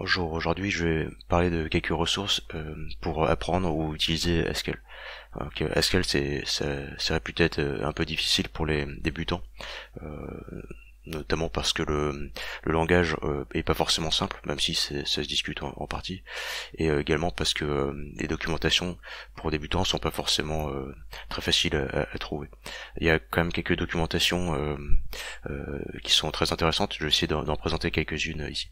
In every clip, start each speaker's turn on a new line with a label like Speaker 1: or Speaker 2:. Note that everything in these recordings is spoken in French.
Speaker 1: Bonjour, aujourd'hui je vais parler de quelques ressources euh, pour apprendre ou utiliser SQL. Okay, euh, SQL c'est ça, peut être euh, un peu difficile pour les débutants, notamment parce que le, langage est pas forcément simple, même si ça se discute en, partie, et également parce que les documentations pour débutants sont pas forcément très faciles à, à, trouver. Il y a quand même quelques documentations qui sont très intéressantes, je vais essayer d'en présenter quelques-unes ici.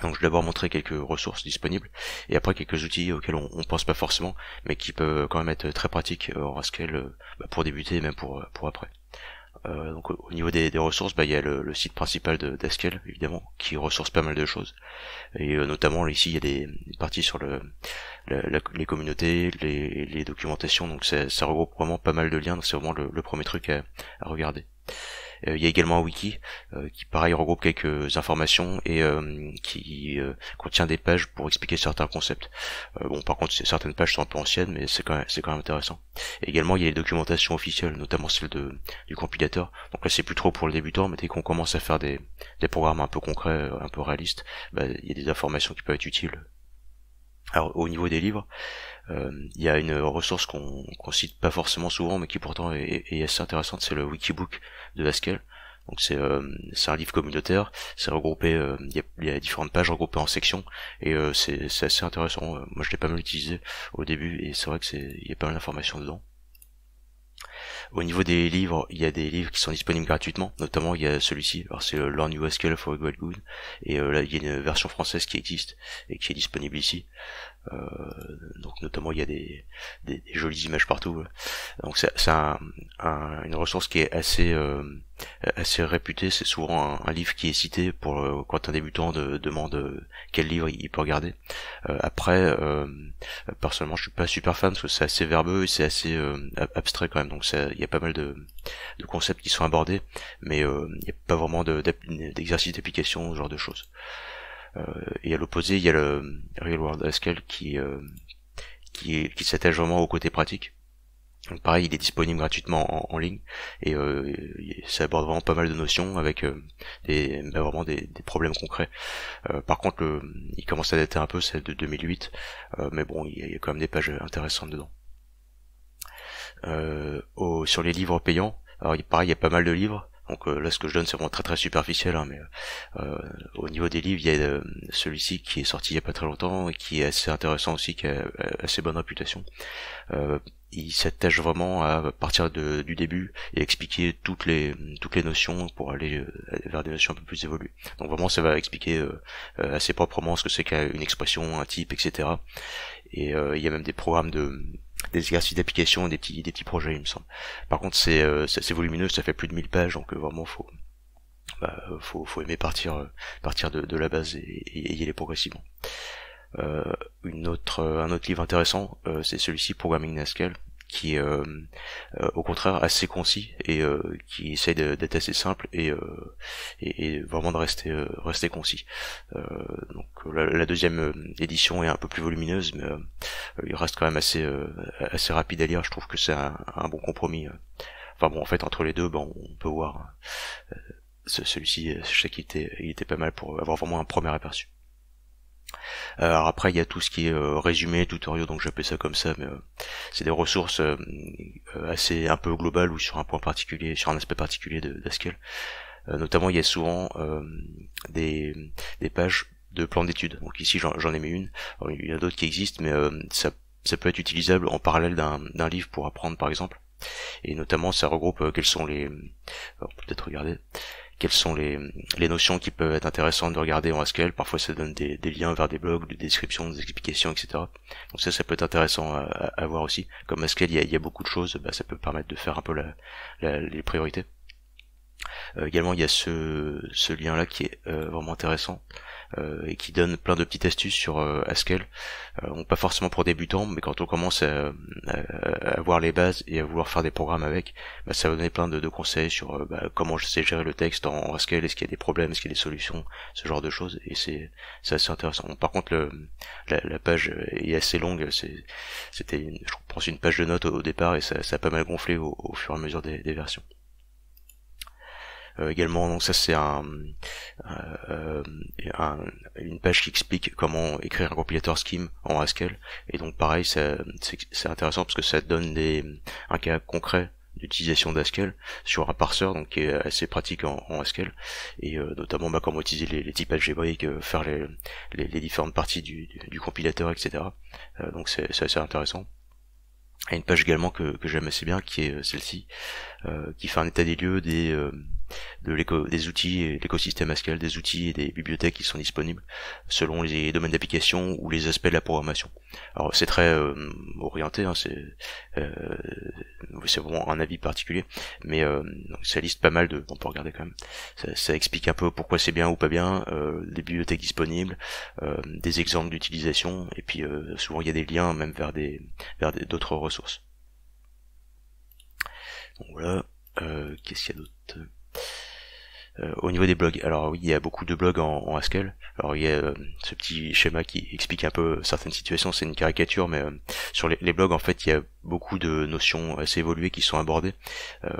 Speaker 1: Donc je vais d'abord montrer quelques ressources disponibles et après quelques outils auxquels on, ne pense pas forcément mais qui peuvent quand même être très pratiques euh, en rascal euh, bah, pour débuter et même pour, euh, pour après. donc au niveau des, ressources, bah, il y a le, site principal de d'Askel, évidemment, qui ressource pas mal de choses. Et notamment ici, il y a des parties sur les communautés, les, documentations, donc ça, regroupe vraiment pas mal de liens, donc c'est vraiment le, premier truc à regarder. Euh, il y a également un wiki euh, qui pareil regroupe quelques informations et euh, qui contient des pages pour expliquer certains concepts. bon par contre certaines pages sont un peu anciennes mais c'est quand même intéressant. également il y a les documentations officielles, notamment celles du compilateur. Donc là c'est plus trop pour le débutant, mais dès qu'on commence à faire des, des programmes un peu concrets, un peu réalistes, bah, il y a des informations qui peuvent être utiles alors au niveau des livres, euh, il y a une ressource qu'on cite pas forcément souvent, mais qui pourtant est, assez intéressante, c'est le Wikibook de Haskell. Donc c'est euh, un livre communautaire, c'est regroupé, euh, il y, a, différentes pages regroupées en sections et c'est assez intéressant. Moi je l'ai pas mal utilisé au début et c'est vrai que c'est y a pas mal d'informations dedans. Au niveau des livres, il y a des livres qui sont disponibles gratuitement, notamment il y a celui-ci, c'est euh, Learn skill for Equal Good, et euh, là il y a une version française qui existe et qui est disponible ici. Euh, donc notamment il y a des, des, jolies images partout. Donc c'est une ressource qui est assez euh, assez réputée c'est souvent un, livre qui est cité pour euh, quand un débutant demande quel livre il peut regarder. après, personnellement, je suis pas super fan parce que c'est assez verbeux et c'est assez abstrait quand même, donc il y a pas mal de, de, concepts qui sont abordés, mais il n'y a pas vraiment d'exercice d'application, ce genre de choses. Euh, et à l'opposé, il y a le Real World Haskell qui euh, qui, qui s'attache vraiment au côté pratique. Donc pareil, il est disponible gratuitement en, ligne et euh, ça aborde vraiment pas mal de notions avec bah, vraiment des, problèmes concrets. par contre, il commence à dater un peu, celle de 2008, mais bon, il y, a, quand même des pages intéressantes dedans. sur les livres payants, alors pareil, il y a pas mal de livres. Donc euh, là, ce que je donne, c'est vraiment très très superficiel, hein, mais euh, euh, au niveau des livres, il y a celui-ci qui est sorti il y a pas très longtemps et qui est assez intéressant aussi, qui a assez bonne réputation il s'attache vraiment à partir du début et expliquer toutes les toutes les notions pour aller vers des notions un peu plus évoluées. Donc vraiment ça va expliquer assez proprement ce que c'est qu'une expression, un type, etc. Et il y a même des programmes de des exercices d'application, des petits, des petits projets, il me semble. Par contre, c'est euh, c'est volumineux, ça fait plus de 1000 pages, donc euh, vraiment faut, bah, euh, faut, faut aimer partir, partir de, la base et, y aller progressivement. une autre, un autre livre intéressant, c'est celui-ci, Programming Haskell, qui est euh, euh, au contraire assez concis et euh, qui essaye d'être assez simple et, et, vraiment de rester rester concis. donc la, deuxième édition est un peu plus volumineuse, mais il reste quand même assez assez rapide à lire. Je trouve que c'est un, bon compromis. Enfin bon, en fait entre les deux, ben, on peut voir celui-ci, je sais qu'il était, il était pas mal pour avoir vraiment un premier aperçu alors après, il y a tout ce qui est euh, résumé, tutoriel, donc j'appelle ça comme ça, mais euh, c'est des ressources euh, assez un peu globales ou sur un point particulier, sur un aspect particulier de d'Askel. notamment, il y a souvent des, pages de plans d'études. Donc ici, j'en ai mis une. il y en a d'autres qui existent, mais ça, ça peut être utilisable en parallèle d'un livre pour apprendre, par exemple. Et notamment, ça regroupe quels sont les... Alors, peut-être regarder quelles sont les, notions qui peuvent être intéressantes de regarder en SQL. Parfois, ça donne des, liens vers des blogs, des descriptions, des explications, etc. Donc ça, ça peut être intéressant à, voir aussi. Comme SQL, il y a, beaucoup de choses, bah, ça peut permettre de faire un peu les priorités. Euh, également, il y a ce, lien-là qui est euh, vraiment intéressant. Euh, et qui donne plein de petites astuces sur euh, Haskell. Euh, pas forcément pour débutants, mais quand on commence à, avoir voir les bases et à vouloir faire des programmes avec, bah, ça va donner plein de, conseils sur bah, comment je sais gérer le texte en Haskell, est-ce qu'il y a des problèmes, est-ce qu'il y a des solutions, ce genre de choses. Et c'est assez intéressant. par contre, la, page est assez longue. C'était, je pense, une page de notes au, départ et ça, ça, a pas mal gonflé au, fur et à mesure des versions. Euh, également, donc ça c'est euh, un, une page qui explique comment écrire un compilateur scheme en Haskell. Et donc pareil, c'est intéressant parce que ça donne des, un cas concret d'utilisation d'Haskell sur un parseur donc qui est assez pratique en, en Haskell et euh, notamment bah, comment utiliser les, types algébriques, faire les, les, les, différentes parties du, du, compilateur, etc. donc c'est assez intéressant. Et une page également que, que j'aime assez bien qui est celle-ci, qui fait un état des lieux des de des outils, et l'écosystème Haskell, des outils et des bibliothèques qui sont disponibles selon les domaines d'application ou les aspects de la programmation. Alors c'est très euh, orienté, hein, c'est euh, c'est vraiment un avis particulier, mais euh, ça liste pas mal de, on peut regarder quand même, ça, ça explique un peu pourquoi c'est bien ou pas bien, les bibliothèques disponibles, des exemples d'utilisation, et puis souvent il y a des liens même vers des vers d'autres ressources. Donc voilà, qu'est-ce qu'il y a d'autre euh, au niveau des blogs, alors oui, il y a beaucoup de blogs en, Haskell. Alors il y a euh, ce petit schéma qui explique un peu certaines situations, c'est une caricature, mais euh, sur les, les, blogs, en fait, il y a beaucoup de notions assez évoluées qui sont abordées. Euh,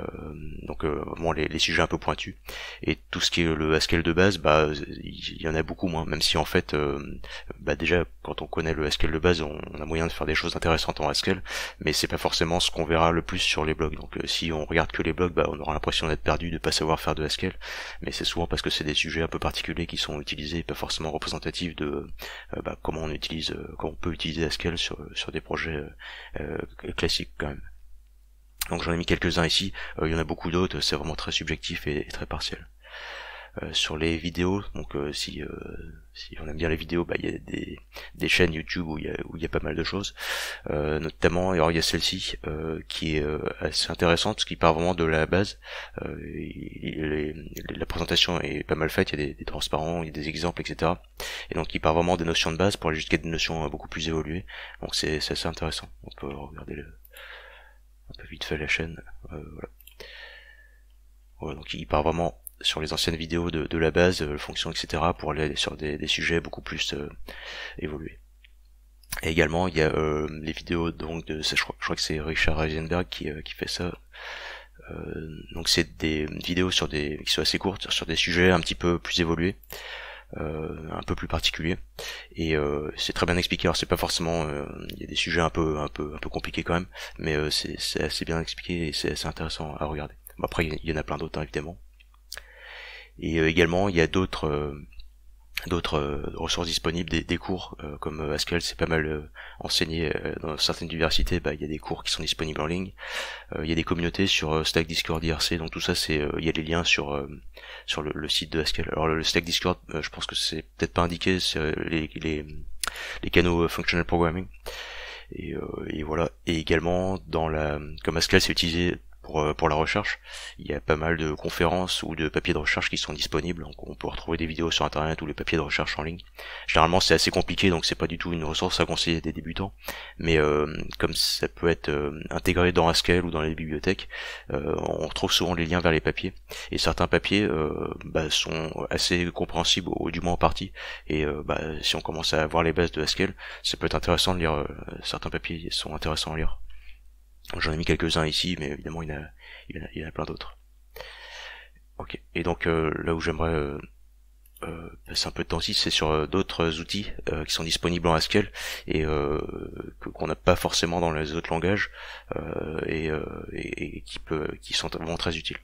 Speaker 1: donc euh, vraiment les, sujets un peu pointus. Et tout ce qui est le Haskell de base, bah il y, en a beaucoup moins, hein. même si en fait euh, bah déjà quand on connaît le Haskell de base, on, a moyen de faire des choses intéressantes en Haskell, mais c'est pas forcément ce qu'on verra le plus sur les blogs. Donc si on regarde que les blogs, bah on aura l'impression d'être perdu, de pas savoir faire de Haskell, mais c'est souvent parce que c'est des sujets un peu particuliers qui sont utilisés pas forcément représentatifs de bah, comment on utilise comment on peut utiliser Haskell sur, sur des projets classique quand même. Donc j'en ai mis quelques-uns ici, euh, il y en a beaucoup d'autres, c'est vraiment très subjectif et, et très partiel. Euh, sur les vidéos. Donc euh, si euh, si on aime bien les vidéos, bah il y a des, des chaînes YouTube où il y a où il y a pas mal de choses, notamment alors il y a celle-ci qui est assez intéressante parce qu'il part vraiment de la base. la présentation est pas mal faite, il y a des, transparents, il y a des exemples, etc. Et donc il part vraiment des notions de base pour aller jusqu'à des notions beaucoup plus évoluées. Donc c'est assez intéressant. On peut regarder le, un peu vite fait la chaîne. voilà. donc il part vraiment sur les anciennes vidéos de, la base, de euh, fonction, etc., pour aller sur des, sujets beaucoup plus euh, évolués. Et également, il y a euh, les vidéos donc de, je crois, que c'est Richard Heisenberg qui, qui fait ça. donc c'est des vidéos sur des qui sont assez courtes sur des sujets un petit peu plus évolués. un peu plus particuliers. et c'est très bien expliqué alors c'est pas forcément il y a des sujets un peu un peu un peu compliqués quand même mais c'est assez bien expliqué et c'est assez intéressant à regarder bon, après il y en a plein d'autres hein, évidemment et euh, également, il y a d'autres euh, d'autres euh, ressources disponibles, des, des cours comme Haskell, c'est pas mal enseigné dans certaines universités. Bah, il y a des cours qui sont disponibles en ligne. il y a des communautés sur Stack Discord IRC, donc tout ça, c'est il y a les liens sur sur le, site de Haskell. Alors le, le Stack Discord, je pense que c'est peut-être pas indiqué, c'est les, les, canaux functional programming. Et, et, voilà et également dans la comme Haskell c'est utilisé euh, pour, la recherche. Il y a pas mal de conférences ou de papiers de recherche qui sont disponibles, on peut retrouver des vidéos sur internet ou les papiers de recherche en ligne. Généralement c'est assez compliqué, donc c'est pas du tout une ressource à conseiller des débutants, mais euh, comme ça peut être euh, intégré dans Haskell ou dans les bibliothèques, on retrouve souvent les liens vers les papiers, et certains papiers bah, sont assez compréhensibles, ou du moins en partie, et bah, si on commence à avoir les bases de Haskell, ça peut être intéressant de lire, certains papiers sont intéressants à lire. J'en ai mis quelques-uns ici, mais évidemment il y en a, plein d'autres. Ok, et donc euh, là où j'aimerais euh, euh, passer un peu de temps ici, c'est sur d'autres outils qui sont disponibles en Haskell et qu'on n'a pas forcément dans les autres langages et, qui, sont vraiment très utiles.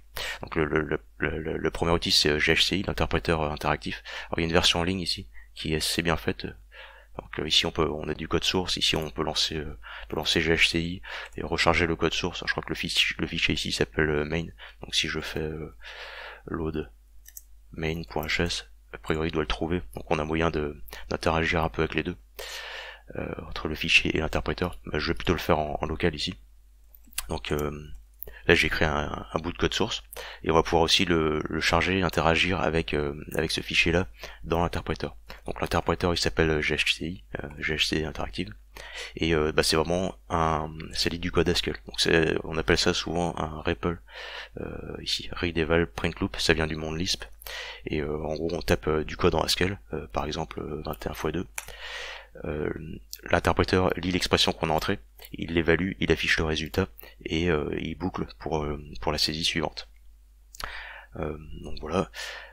Speaker 1: Donc le, premier outil c'est GHCI, l'interpréteur interactif. Alors il y a une version en ligne ici qui est assez bien faite donc euh, ici on peut, on a du code source, ici on peut lancer, euh, lancer GHCI et recharger le code source. je crois que le fichier, ici s'appelle euh, main. Donc si je fais load main.hs, a priori il doit le trouver. Donc on a moyen d'interagir un peu avec les deux entre le fichier et l'interpréteur. Ben, je vais plutôt le faire en, local ici. Donc Là j'ai créé un, bout de code source et on va pouvoir aussi le, le charger, interagir avec, euh, avec ce fichier là dans l'interpréteur. Donc l'interpréteur il s'appelle GHCI, euh, GHC Interactive, et euh, bah, c'est vraiment un c'est du code Haskell. Donc on appelle ça souvent un REPL euh, ici, Read Print Loop, ça vient du monde Lisp. Et en gros on tape du code en Haskell, par exemple 21 x 2 euh, l'interpréteur lit l'expression qu'on a entrée, il l'évalue, il affiche le résultat et euh, il boucle pour, euh, pour la saisie suivante. donc voilà,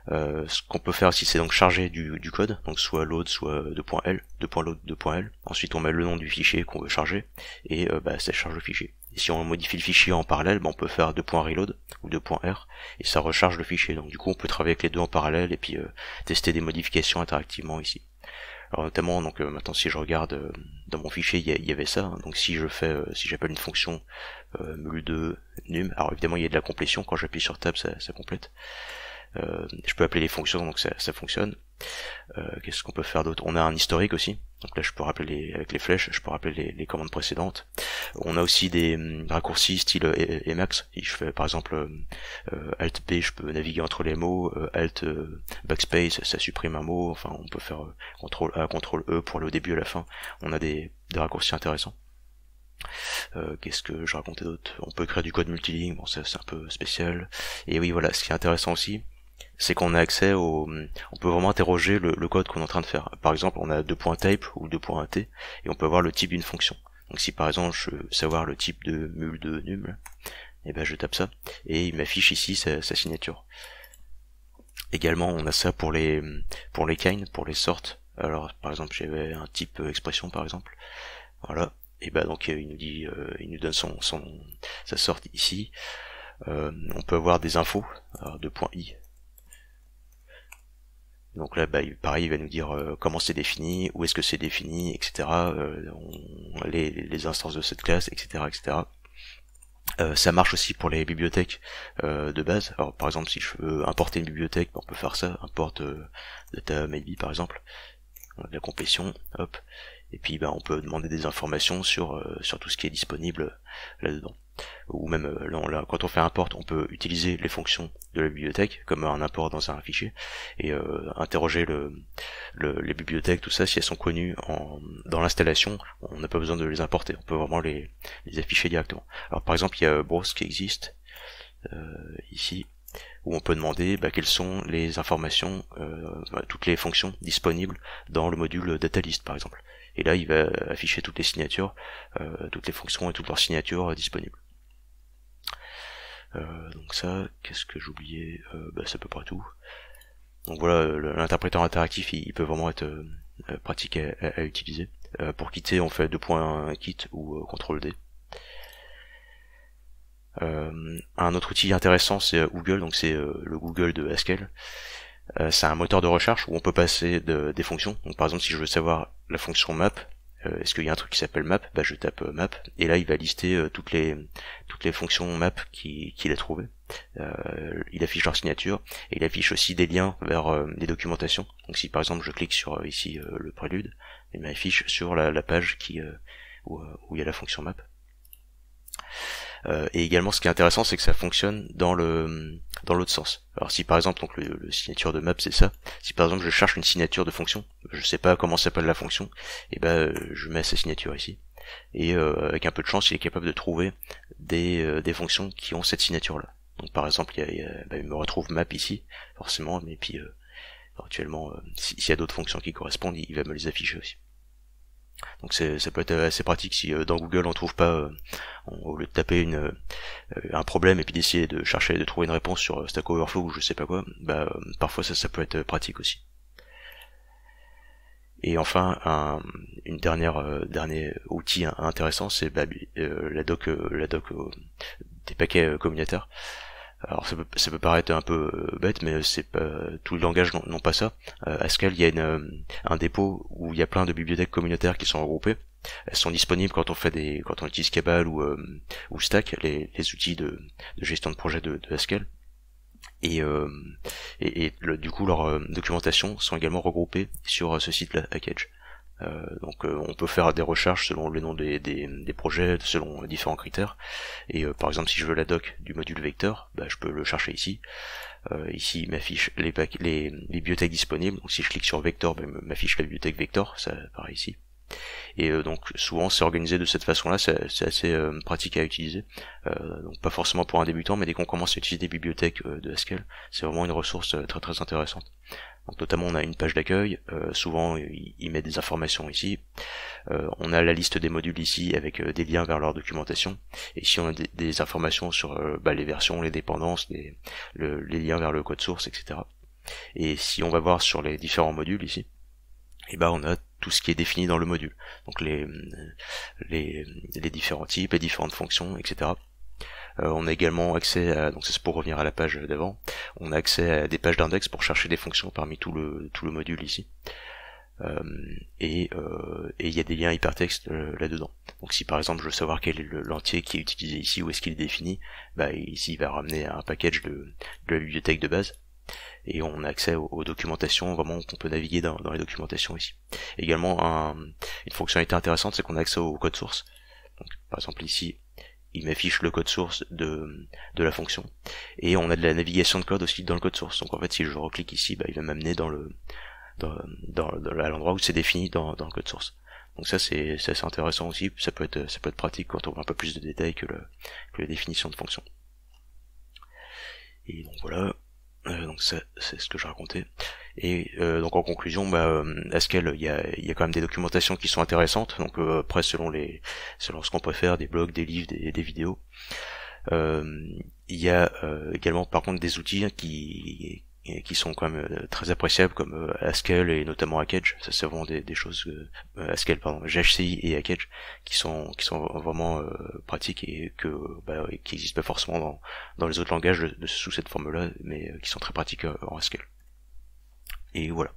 Speaker 1: ce qu'on peut faire ici c'est donc charger du, code, donc soit load, soit 2.l, 2.load, 2.l, Ensuite on met le nom du fichier qu'on veut charger et bah, ça charge le fichier. Et si on modifie le fichier en parallèle, bah, on peut faire 2.reload ou 2.r et ça recharge le fichier. Donc du coup, on peut travailler avec les deux en parallèle et puis tester des modifications interactivement ici. Alors notamment, donc euh, maintenant si je regarde euh, dans mon fichier, il y, avait ça. Hein. donc si je fais, euh, si j'appelle une fonction mul2 num, alors évidemment il y a de la complétion. Quand j'appuie sur tab, ça, ça complète. Euh, je peux appeler les fonctions, donc ça, fonctionne. Euh, qu'est-ce qu'on peut faire d'autre On a un historique aussi. Donc là, je peux rappeler les, avec les flèches, je peux rappeler les, commandes précédentes. On a aussi des hum, raccourcis style e, e, Emacs. Si je fais par exemple euh, Alt b je peux naviguer entre les mots. Alt Backspace, ça supprime un mot. Enfin, on peut faire Ctrl A, Ctrl E pour le début et la fin. On a des, raccourcis intéressants. Qu'est-ce que je racontais d'autre On peut créer du code multilingue, bon ça c'est un peu spécial. Et oui voilà, ce qui est intéressant aussi, c'est qu'on a accès au, on peut vraiment interroger le, code qu'on est en train de faire. Par exemple, on a deux points type ou deux points et on peut avoir le type d'une fonction. Donc si par exemple je veux savoir le type de mule de nul et eh ben je tape ça et il m'affiche ici sa, signature. Également, on a ça pour les pour les kinds, pour les sortes. Alors par exemple, j'avais un type expression par exemple. Voilà. Et eh ben donc il nous dit, euh, il nous donne son, son sa sorte ici. Euh, on peut avoir des infos, alors deux points i, donc là, bah, pareil, il va nous dire euh, comment c'est défini, où est-ce que c'est défini, etc. Euh, les, instances de cette classe, etc., etc. Euh, ça marche aussi pour les bibliothèques de base. Alors, par exemple, si je veux importer une bibliothèque, bah, on peut faire ça. Importe data maybe, par exemple. de la complétion, hop. Et puis, bah, on peut demander des informations sur sur tout ce qui est disponible là-dedans ou même euh, quand on fait un import, on peut utiliser les fonctions de la bibliothèque comme un import dans un fichier et euh, interroger le, les bibliothèques, tout ça, si elles sont connues en, dans l'installation, on n'a pas besoin de les importer, on peut vraiment les, afficher directement. Alors par exemple, il y a Bros qui existe euh, ici où on peut demander bah, quelles sont les informations, toutes les fonctions disponibles dans le module DataList par exemple. Et là, il va afficher toutes les signatures, toutes les fonctions et toutes leurs signatures disponibles. Euh, donc ça, qu'est-ce que j'oubliais oublié euh, bah, C'est à peu près tout. Donc voilà, euh, l'interpréteur interactif, il, peut vraiment être pratique à, utiliser. pour quitter, on fait 2.1 kit ou CTRL D. un autre outil intéressant, c'est Google, donc c'est le Google de Haskell. c'est un moteur de recherche où on peut passer des fonctions. par exemple, si je veux savoir la fonction map, euh, est-ce qu'il y a un truc qui s'appelle map bah je tape euh, map et là il va lister euh, toutes les toutes les fonctions map qu'il a trouvées il affiche leur signature et il affiche aussi des liens vers des documentations donc si par exemple je clique sur ici le prélude il m'affiche sur la, page qui où il y a la fonction map euh, et également, ce qui est intéressant, c'est que ça fonctionne dans le dans l'autre sens. Alors si par exemple, donc le, signature de map, c'est ça. Si par exemple, je cherche une signature de fonction, je sais pas comment s'appelle la fonction, et eh ben je mets sa signature ici. Et euh, avec un peu de chance, il est capable de trouver des, euh, des fonctions qui ont cette signature-là. Donc par exemple, il, ben, me retrouve map ici, forcément, mais puis euh, éventuellement, s'il y a d'autres fonctions qui correspondent, il va me les afficher aussi. Donc ça peut être assez pratique si euh, dans Google on trouve pas, euh, au lieu de taper euh, un problème et puis d'essayer de chercher de trouver une réponse sur Stack Overflow ou je sais pas quoi, bah parfois ça, ça peut être pratique aussi. Et enfin, un une dernière, dernier outil intéressant, c'est la doc, la doc des paquets communautaires alors ça peut, paraître un peu euh, bête, mais c'est pas tous les langages n'ont pas ça. Euh, Haskell, il y a euh, un dépôt où il y a plein de bibliothèques communautaires qui sont regroupées. Elles sont disponibles quand on fait des, quand on utilise Cabal ou, euh, ou Stack, les, outils de, gestion de projet de, de Haskell. Et, et, du coup, leurs documentations sont également regroupées sur ce site-là, Hackage. Euh, donc euh, on peut faire des recherches selon les noms des, projets, selon différents critères. Et euh, par exemple si je veux la doc du module Vector, bah, je peux le chercher ici. ici il m'affiche les, bibliothèques disponibles. Donc si je clique sur vector, il bah, m'affiche la bibliothèque vector, ça apparaît ici. Et donc souvent c'est organisé de cette façon-là, c'est assez pratique à utiliser. donc pas forcément pour un débutant, mais dès qu'on commence à utiliser des bibliothèques de Haskell, c'est vraiment une ressource très très intéressante notamment on a une page d'accueil, euh, souvent il met des informations ici, euh, on a la liste des modules ici avec euh, des liens vers leur documentation, et ici on a des, informations sur bah, les versions, les dépendances, les, liens vers le code source, etc. Et si on va voir sur les différents modules ici, et eh ben on a tout ce qui est défini dans le module, donc les, les, les différents types, les différentes fonctions, etc. Euh, on a également accès à, donc c'est pour revenir à la page d'avant, on a accès à des pages d'index pour chercher des fonctions parmi tout le, tout le module ici. Euh, euh, et il y a des liens hypertextes là-dedans. Donc si par exemple je veux savoir quel est l'entier qui est utilisé ici, où est-ce qu'il est défini, bah, ici il va ramener un package de, la bibliothèque de base et on a accès aux, documentations, vraiment qu'on peut naviguer dans, les documentations ici. Également, une fonctionnalité intéressante, c'est qu'on a accès au code source. Donc, par exemple ici, il m'affiche le code source de, de la fonction. Et on a de la navigation de code aussi dans le code source. Donc en fait, si je reclique ici, bah, il va m'amener dans le dans, dans, l'endroit où c'est défini dans, dans le code source. Donc ça c'est assez intéressant aussi, ça peut être ça peut être pratique quand on voit un peu plus de détails que, le, que la définition de fonction. Et donc voilà, euh, donc ça c'est ce que je racontais. Et euh, donc en conclusion, bah, euh, Haskell, il y a, y a, quand même des documentations qui sont intéressantes, donc euh, après selon les selon ce qu'on peut faire, des blogs, des livres, des, des vidéos. Euh, il y a également par contre des outils qui qui sont quand même très appréciables comme Haskell et notamment Hackage. Ça c'est vraiment des, choses Haskell pardon, GHCI et Hackage qui sont qui sont vraiment pratiques et que bah, qui n'existent pas forcément dans, dans les autres langages sous cette forme-là, mais qui sont très pratiques en Haskell et voilà.